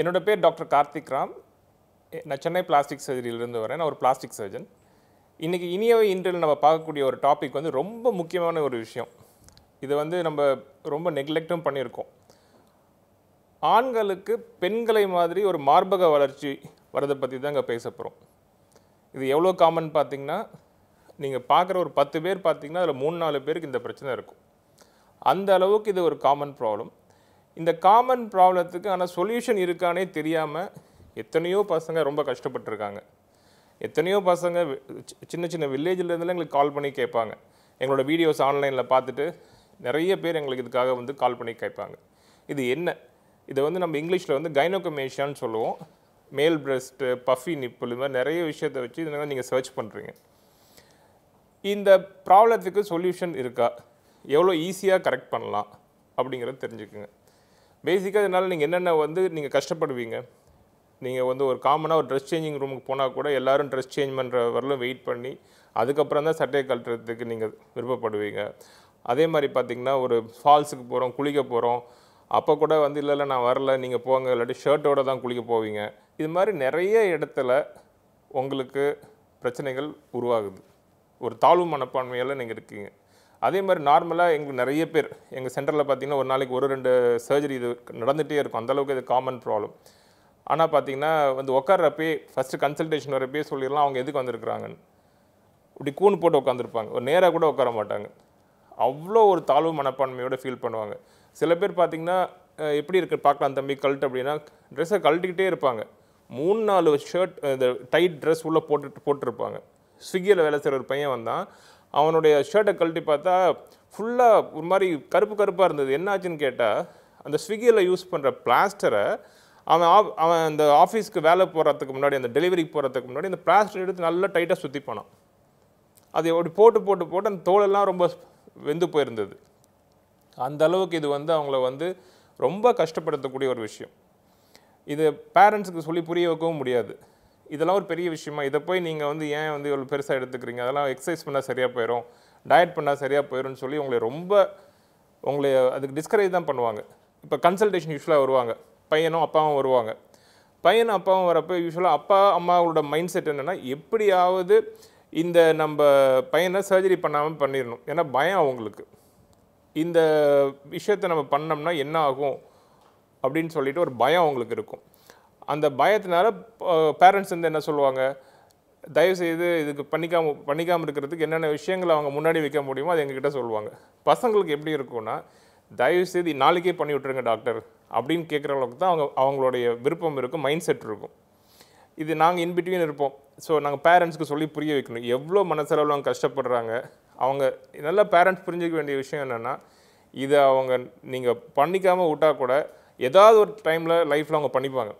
என்னோடய பேர் டாக்டர் கார்த்திக் ராம் நான் சென்னை பிளாஸ்டிக் சர்ஜரியிலிருந்து வரேன் நான் ஒரு பிளாஸ்டிக் சர்ஜன் இன்றைக்கி இனியவை இன்றில் நம்ம பார்க்கக்கூடிய ஒரு டாபிக் வந்து ரொம்ப முக்கியமான ஒரு விஷயம் இதை வந்து நம்ம ரொம்ப நெக்லெக்டும் பண்ணியிருக்கோம் ஆண்களுக்கு பெண்களை மாதிரி ஒரு மார்பக வளர்ச்சி வரதை பற்றி தான் இங்கே பேச போகிறோம் இது எவ்வளோ காமன் பார்த்திங்கன்னா நீங்கள் பார்க்குற ஒரு பத்து பேர் பார்த்திங்கன்னா அதில் மூணு நாலு பேருக்கு இந்த பிரச்சனை இருக்கும் அந்த அளவுக்கு இது ஒரு காமன் ப்ராப்ளம் இந்த காமன் ப்ராப்ளத்துக்கு ஆனால் சொல்யூஷன் இருக்கானே தெரியாமல் எத்தனையோ பசங்க ரொம்ப கஷ்டப்பட்டுருக்காங்க எத்தனையோ பசங்க சின்ன சின்ன வில்லேஜிலேருந்துலாம் எங்களுக்கு கால் பண்ணி கேட்பாங்க எங்களோட வீடியோஸ் ஆன்லைனில் பார்த்துட்டு நிறைய பேர் எங்களுக்கு இதுக்காக வந்து கால் பண்ணி கேட்பாங்க இது என்ன இதை வந்து நம்ம இங்கிலீஷில் வந்து கைனோகமேஷியான்னு சொல்லுவோம் மேல் பிரஸ்ட்டு பஃபி நிப்பிள் இது மாதிரி நிறைய விஷயத்தை வச்சு இதனால் நீங்கள் சர்ச் பண்ணுறீங்க இந்த ப்ராப்ளத்துக்கு சொல்யூஷன் இருக்கா எவ்வளோ ஈஸியாக கரெக்ட் பண்ணலாம் அப்படிங்கிறத தெரிஞ்சுக்குங்க பேசிக்காக இதனால் நீங்கள் என்னென்ன வந்து நீங்கள் கஷ்டப்படுவீங்க நீங்கள் வந்து ஒரு காமனாக ஒரு ட்ரெஸ் சேஞ்சிங் ரூமுக்கு போனால் கூட எல்லோரும் ட்ரெஸ் சேஞ்ச் பண்ணுற வரலும் வெயிட் பண்ணி அதுக்கப்புறம் தான் சட்டையை கழட்டுறதுக்கு நீங்கள் விருப்பப்படுவீங்க அதே மாதிரி பார்த்திங்கன்னா ஒரு ஃபால்ஸுக்கு போகிறோம் குளிக்க போகிறோம் அப்போ கூட வந்து இல்லை இல்லை நான் வரல நீங்கள் போங்க இல்லாட்டி ஷர்ட்டோடு தான் குளிக்க போவீங்க இது மாதிரி நிறைய இடத்துல உங்களுக்கு பிரச்சனைகள் உருவாகுது ஒரு தாழ்வு மனப்பான்மையால் நீங்கள் இருக்கீங்க அதே மாதிரி நார்மலாக எங்களுக்கு நிறைய பேர் எங்கள் சென்டரில் பார்த்திங்கன்னா ஒரு நாளைக்கு ஒரு ரெண்டு சர்ஜரி இது நடந்துகிட்டே இருக்கும் அந்தளவுக்கு இது காமன் ப்ராப்ளம் ஆனால் பார்த்திங்கன்னா வந்து உட்கார்றப்பே ஃபஸ்ட்டு கன்சல்டேஷன் வரப்பே சொல்லிடலாம் அவங்க எதுக்கு வந்திருக்கிறாங்கன்னு இப்படி கூண் போட்டு உட்காந்துருப்பாங்க ஒரு நேராக கூட உட்கார மாட்டாங்க அவ்வளோ ஒரு தாழ்வு மனப்பான்மையோடு ஃபீல் பண்ணுவாங்க சில பேர் பார்த்திங்கன்னா எப்படி இருக்குது பார்க்கலாம் தம்பி கழட்டு அப்படின்னா ட்ரெஸ்ஸை கழட்டிக்கிட்டே இருப்பாங்க மூணு நாலு ஷர்ட் இந்த டைட் ட்ரெஸ் உள்ளே போட்டு போட்டிருப்பாங்க ஸ்விக்கியில் வேலை செய்கிற ஒரு பையன் வந்தான் அவனுடைய ஷர்ட்டை கழட்டி பார்த்தா ஃபுல்லாக ஒரு மாதிரி கருப்பு கருப்பாக இருந்தது என்னாச்சுன்னு கேட்டால் அந்த ஸ்விக்கியில் யூஸ் பண்ணுற பிளாஸ்டரை அவன் ஆஃப் அவன் அந்த ஆஃபீஸ்க்கு வேலை போகிறதுக்கு முன்னாடி அந்த டெலிவரிக்கு போகிறதுக்கு முன்னாடி அந்த பிளாஸ்டர் எடுத்து நல்லா டைட்டாக சுற்றி போனான் அது அப்படி போட்டு போட்டு போட்டு அந்த தோலெல்லாம் ரொம்ப வெந்து போயிருந்தது அந்த அளவுக்கு இது வந்து அவங்கள வந்து ரொம்ப கஷ்டப்படுத்தக்கூடிய ஒரு விஷயம் இது பேரண்ட்ஸுக்கு சொல்லி புரிய வைக்கவும் முடியாது இதெல்லாம் ஒரு பெரிய விஷயமா இதை போய் நீங்கள் வந்து ஏன் வந்து இவ்வளோ பெருசாக எடுத்துக்கிறீங்க அதெல்லாம் எக்ஸசைஸ் பண்ணால் சரியாக போயிடும் டயட் பண்ணால் சரியாக போயிடும்னு சொல்லி உங்களை ரொம்ப உங்களை அதுக்கு டிஸ்கரேஜ் தான் பண்ணுவாங்க இப்போ கன்சல்டேஷன் யூஸ்வலாக வருவாங்க பையனும் அப்பாவும் வருவாங்க பையனும் அப்பாவும் வரப்போ யூஸ்வலாக அப்பா அம்மாவோட மைண்ட் செட் என்னென்னா எப்படியாவது இந்த நம்ம பையனை சர்ஜரி பண்ணாமல் பண்ணிடணும் ஏன்னா பயம் அவங்களுக்கு இந்த விஷயத்தை நம்ம பண்ணோம்னா என்ன ஆகும் அப்படின்னு சொல்லிட்டு ஒரு பயம் அவங்களுக்கு இருக்கும் அந்த பயத்தினால பேரண்ட்ஸ் வந்து என்ன சொல்லுவாங்க தயவுசெய்து இதுக்கு பண்ணிக்காம பண்ணிக்காமல் இருக்கிறதுக்கு என்னென்ன விஷயங்களை அவங்க முன்னாடி வைக்க முடியுமோ அது எங்ககிட்ட சொல்லுவாங்க பசங்களுக்கு எப்படி இருக்கும்னா தயவுசெய்து நாளைக்கே பண்ணி விட்டுருங்க டாக்டர் அப்படின்னு கேட்குற அளவுக்கு தான் அவங்க அவங்களுடைய விருப்பம் இருக்கும் மைண்ட் செட் இருக்கும் இது நாங்கள் இன்பிட்வீன் இருப்போம் ஸோ நாங்கள் பேரண்ட்ஸ்க்கு சொல்லி புரிய வைக்கணும் எவ்வளோ மனசளவில் அவங்க கஷ்டப்படுறாங்க அவங்க நல்லா பேரண்ட்ஸ் புரிஞ்சிக்க வேண்டிய விஷயம் என்னென்னா இதை அவங்க நீங்கள் பண்ணிக்காமல் விட்டால் கூட ஏதாவது ஒரு டைமில் லைஃப்பில் அவங்க பண்ணிப்பாங்க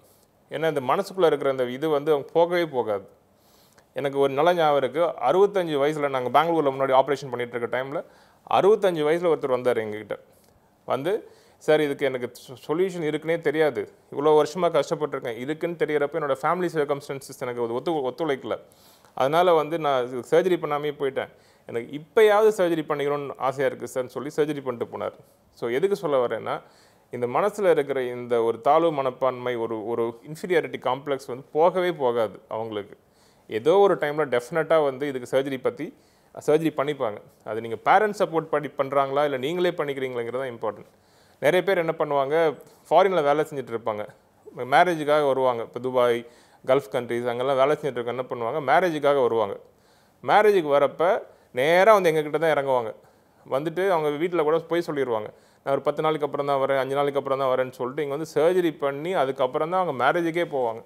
ஏன்னா இந்த மனசுக்குள்ளே இருக்கிற அந்த இது வந்து அவங்க போகவே போகாது எனக்கு ஒரு நல்ல ஞாபகம் இருக்குது அறுபத்தஞ்சு வயசில் நாங்கள் பெங்களூரில் முன்னாடி ஆப்ரேஷன் பண்ணிகிட்டு இருக்க டைமில் அறுபத்தஞ்சு வயசில் ஒருத்தர் வந்தார் எங்ககிட்ட வந்து சார் இதுக்கு எனக்கு சொல்யூஷன் இருக்குன்னே தெரியாது இவ்வளோ வருஷமாக கஷ்டப்பட்டுருக்கேன் இதுக்குன்னு தெரியிறப்ப என்னோடய ஃபேமிலி சர்க்கம்ஸ்டன்சஸ் எனக்கு ஒத்து ஒத்துழைக்கல அதனால் வந்து நான் சர்ஜரி பண்ணாமே போயிட்டேன் எனக்கு இப்போயாவது சர்ஜரி பண்ணிக்கணும்னு ஆசையாக இருக்குது சார்னு சொல்லி சர்ஜரி பண்ணிட்டு போனார் ஸோ எதுக்கு சொல்ல வரேன்னா இந்த மனசில் இருக்கிற இந்த ஒரு தாழ்வு மனப்பான்மை ஒரு ஒரு இன்ஃபீரியாரிட்டி காம்ப்ளெக்ஸ் வந்து போகவே போகாது அவங்களுக்கு ஏதோ ஒரு டைமில் டெஃபினட்டாக வந்து இதுக்கு சர்ஜரி பற்றி சர்ஜரி பண்ணிப்பாங்க அது நீங்கள் பேரண்ட்ஸ் சப்போர்ட் பண்ணி பண்ணுறாங்களா இல்லை நீங்களே பண்ணிக்கிறீங்களாங்கிறது தான் இம்பார்ட்டன்ட் நிறைய பேர் என்ன பண்ணுவாங்க ஃபாரினில் வேலை செஞ்சுட்டு இருப்பாங்க மேரேஜுக்காக வருவாங்க இப்போ துபாய் கல்ஃப் கண்ட்ரிஸ் அங்கெல்லாம் வேலை செஞ்சுட்டு இருக்க என்ன பண்ணுவாங்க மேரேஜுக்காக வருவாங்க மேரேஜுக்கு வரப்போ நேராக வந்து எங்ககிட்ட தான் இறங்குவாங்க வந்துட்டு அவங்க வீட்டில் கூட போய் சொல்லிடுவாங்க நான் ஒரு பத்து நாளுக்கு அப்புறம் தான் வரேன் அஞ்சு நாளுக்கு அப்புறம் தான் வரேன்னு சொல்லிட்டு இங்கே வந்து சர்ஜரி பண்ணி அதுக்கப்புறம் தான் அவங்க மேரேஜுக்கே போவாங்க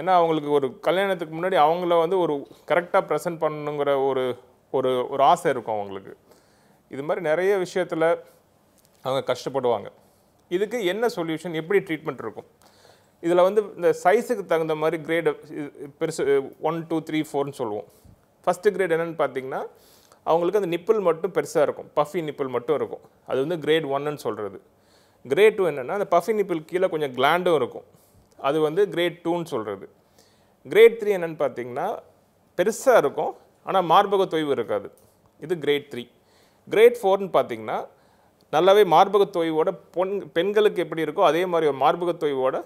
ஏன்னா அவங்களுக்கு ஒரு கல்யாணத்துக்கு முன்னாடி அவங்கள வந்து ஒரு கரெக்டாக ப்ரெசென்ட் பண்ணணுங்கிற ஒரு ஒரு ஒரு ஆசை இருக்கும் அவங்களுக்கு இது மாதிரி நிறைய விஷயத்தில் அவங்க கஷ்டப்படுவாங்க இதுக்கு என்ன சொல்யூஷன் எப்படி ட்ரீட்மெண்ட் இருக்கும் இதில் வந்து இந்த சைஸுக்கு தகுந்த மாதிரி கிரேடு பெருசு ஒன் டூ த்ரீ ஃபோர்னு சொல்லுவோம் ஃபஸ்ட்டு கிரேட் என்னென்னு பார்த்தீங்கன்னா அவங்களுக்கு அந்த நிப்பிள் மட்டும் பெருசாக இருக்கும் பஃபி நிப்பிள் மட்டும் இருக்கும் அது வந்து கிரேட் ஒன்னு சொல்கிறது கிரேட் டூ என்னென்னா அந்த பஃபி நிப்பிள் கீழே கொஞ்சம் கிளாண்டும் இருக்கும் அது வந்து கிரேட் டூன்னு சொல்கிறது கிரேட் த்ரீ என்னென்னு பார்த்தீங்கன்னா பெருசாக இருக்கும் ஆனால் மார்பக தொய்வு இருக்காது இது கிரேட் த்ரீ கிரேட் ஃபோர்னு பார்த்தீங்கன்னா நல்லாவே மார்பக தொய்வோட பொன் பெண்களுக்கு எப்படி இருக்கோ அதே மாதிரி ஒரு மார்பக தொய்வோட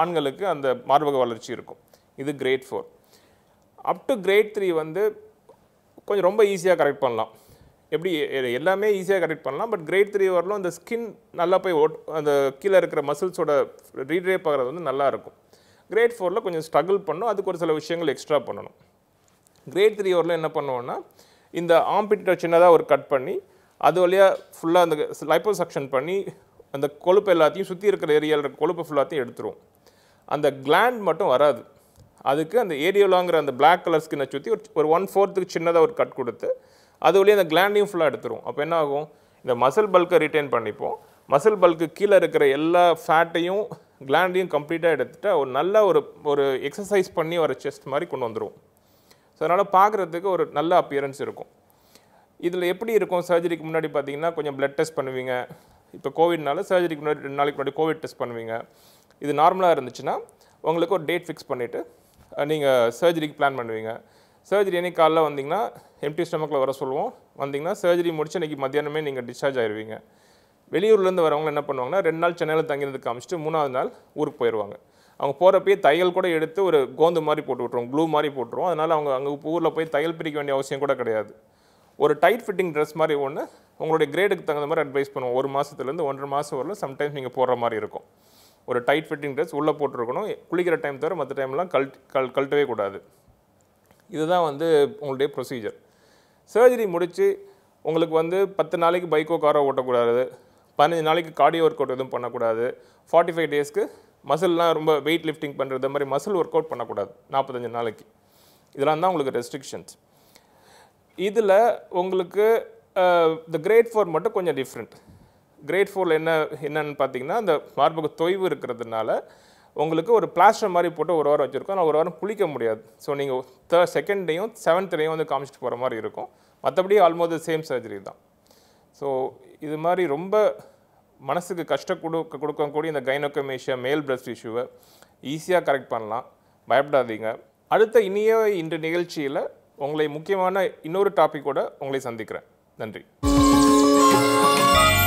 ஆண்களுக்கு அந்த மார்பக வளர்ச்சி இருக்கும் இது grade four up to grade three வந்து கொஞ்சம் ரொம்ப ஈஸியாக கரெக்ட் பண்ணலாம் எப்படி எல்லாமே ஈஸியாக கரெக்ட் பண்ணலாம் பட் கிரேட் த்ரீ வரலும் அந்த ஸ்கின் நல்லா போய் ஓட் அந்த கீழே இருக்கிற மசில்ஸோட ரீட்ரேப் ஆகிறது வந்து நல்லாயிருக்கும் கிரேட் ஃபோரில் கொஞ்சம் ஸ்ட்ரகிள் பண்ணணும் அதுக்கு ஒரு சில விஷயங்கள் எக்ஸ்ட்ரா பண்ணணும் கிரேட் த்ரீ ஓரில் என்ன பண்ணுவோன்னா இந்த ஆம்பிட்ட சின்னதாக ஒரு கட் பண்ணி அது வழியாக ஃபுல்லாக அந்த லைப்போ சக்ஷன் பண்ணி அந்த கொழுப்பு எல்லாத்தையும் சுற்றி இருக்கிற ஏரியாவில் இருக்கிற கொழுப்பு ஃபுல்லாத்தையும் எடுத்துருவோம் அந்த கிளாண்ட் மட்டும் வராது அதுக்கு அந்த ஏரியோலாங்கிற அந்த பிளாக் கலர் ஸ்கின்னை சுற்றி ஒரு ஒரு ஒன் ஃபோர்த்துக்கு சின்னதாக ஒரு கட் கொடுத்து அது வழியே அந்த கிளாண்டையும் ஃபுல்லாக எடுத்துரும் அப்போ என்ன ஆகும் இந்த மசில் பல்க்கை ரிட்டைன் பண்ணிப்போம் மசில் பல்க்கு கீழே இருக்கிற எல்லா ஃபேட்டையும் கிளாண்டையும் கம்ப்ளீட்டாக எடுத்துகிட்டு ஒரு நல்ல ஒரு ஒரு எக்ஸசைஸ் பண்ணி வர செஸ்ட் மாதிரி கொண்டு வந்துடும் ஸோ அதனால் பார்க்குறதுக்கு ஒரு நல்ல அப்பியரன்ஸ் இருக்கும் இதில் எப்படி இருக்கும் சர்ஜரிக்கு முன்னாடி பார்த்தீங்கன்னா கொஞ்சம் ப்ளட் டெஸ்ட் பண்ணுவீங்க இப்போ கோவிட்னால சர்ஜரிக்கு முன்னாடி ரெண்டு நாளைக்கு முன்னாடி கோவிட் டெஸ்ட் பண்ணுவீங்க இது நார்மலாக இருந்துச்சுன்னா உங்களுக்கு ஒரு டேட் ஃபிக்ஸ் பண்ணிவிட்டு நீங்கள் சர்ஜரிக்கு பிளான் பண்ணுவீங்க சர்ஜரி என்னைக்கு காலைல வந்தீங்கன்னா எம்டி ஸ்டமக்கில் வர சொல்லுவோம் வந்தீங்கன்னா சர்ஜரி முடிச்சு அன்றைக்கி மத்தியானமே நீங்கள் டிஸ்சார்ஜ் ஆயிடுவீங்க வெளியூர்லேருந்து வரவங்க என்ன பண்ணுவாங்கன்னா ரெண்டு நாள் சென்னையில் தங்கியிருந்து காமிச்சிட்டு மூணாவது நாள் ஊருக்கு போயிடுவாங்க அவங்க போகிறப்பயே தையல் கூட எடுத்து ஒரு கோந்து மாதிரி போட்டு விட்ருவோம் க்ளூ மாதிரி போட்டுருவோம் அதனால் அவங்க அங்கே ஊரில் போய் தையல் பிரிக்க வேண்டிய அவசியம் கூட கிடையாது ஒரு டைட் ஃபிட்டிங் ட்ரெஸ் மாதிரி ஒன்று உங்களுடைய கிரேடுக்கு தகுந்த மாதிரி அட்வைஸ் பண்ணுவோம் ஒரு மாதத்துலேருந்து ஒன்றரை மாதம் வரல சம்டைம்ஸ் நீங்கள் போடுற மாதிரி இருக்கும் ஒரு டைட் ஃபிட்டிங் ட்ரெஸ் உள்ளே போட்டிருக்கணும் குளிக்கிற டைம் தவிர மற்ற டைம்லாம் கல் கல் கழட்டவே கூடாது இதுதான் வந்து உங்களுடைய ப்ரொசீஜர் சர்ஜரி முடித்து உங்களுக்கு வந்து பத்து நாளைக்கு பைக்கோ காரோ ஓட்டக்கூடாது பதினஞ்சு நாளைக்கு கார்டியோ ஒர்க் அவுட் எதுவும் பண்ணக்கூடாது ஃபார்ட்டி ஃபைவ் டேஸ்க்கு மசில்லாம் ரொம்ப வெயிட் லிஃப்டிங் பண்ணுறது மாதிரி மசில் ஒர்க் அவுட் பண்ணக்கூடாது நாற்பத்தஞ்சு நாளைக்கு இதெல்லாம் தான் உங்களுக்கு ரெஸ்ட்ரிக்ஷன்ஸ் இதில் உங்களுக்கு த கிரேட் ஃபோர் மட்டும் கொஞ்சம் டிஃப்ரெண்ட் கிரேட் ஃபோரில் என்ன என்னன்னு பார்த்தீங்கன்னா அந்த மார்பக தொய்வு இருக்கிறதுனால உங்களுக்கு ஒரு பிளாஸ்டர் மாதிரி போட்டு ஒரு வாரம் வச்சுருக்கோம் ஆனால் ஒரு வாரம் குளிக்க முடியாது ஸோ நீங்கள் தேர்ட் செகண்ட் டேயும் செவன்த் டேயும் வந்து காமிச்சிட்டு போகிற மாதிரி இருக்கும் மற்றபடி ஆல்மோஸ்ட் சேம் சர்ஜரி தான் ஸோ இது மாதிரி ரொம்ப மனசுக்கு கஷ்டம் கொடுக்க கொடுக்கக்கூடிய இந்த கைனோக்கமேஷியா மேல் பிரஸ்ட் இஷ்யூவை ஈஸியாக கரெக்ட் பண்ணலாம் பயப்படாதீங்க அடுத்த இனிய இன்று நிகழ்ச்சியில் உங்களை முக்கியமான இன்னொரு டாப்பிக்கோடு உங்களை சந்திக்கிறேன் நன்றி